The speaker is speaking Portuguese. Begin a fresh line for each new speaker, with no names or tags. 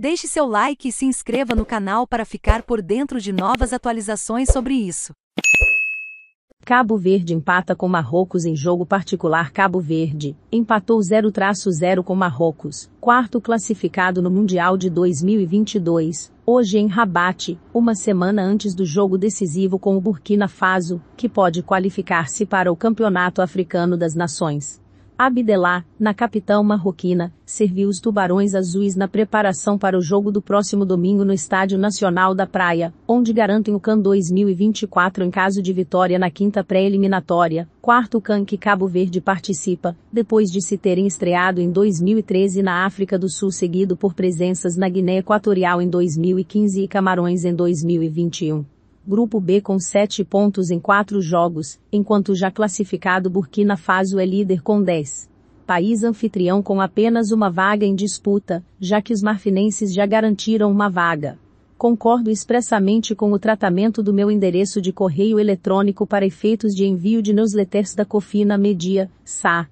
Deixe seu like e se inscreva no canal para ficar por dentro de novas atualizações sobre isso. Cabo Verde empata com Marrocos em jogo particular. Cabo Verde empatou 0-0 com Marrocos, quarto classificado no Mundial de 2022, hoje em Rabat, uma semana antes do jogo decisivo com o Burkina Faso, que pode qualificar-se para o Campeonato Africano das Nações. Abdelá, na capital marroquina, serviu os tubarões azuis na preparação para o jogo do próximo domingo no Estádio Nacional da Praia, onde garantem o CAN 2024 em caso de vitória na quinta pré-eliminatória, quarto CAN que Cabo Verde participa, depois de se terem estreado em 2013 na África do Sul seguido por presenças na Guiné Equatorial em 2015 e Camarões em 2021. Grupo B com 7 pontos em 4 jogos, enquanto já classificado Burkina Faso é líder com 10. País anfitrião com apenas uma vaga em disputa, já que os marfinenses já garantiram uma vaga. Concordo expressamente com o tratamento do meu endereço de correio eletrônico para efeitos de envio de newsletters da Cofina Media, SA,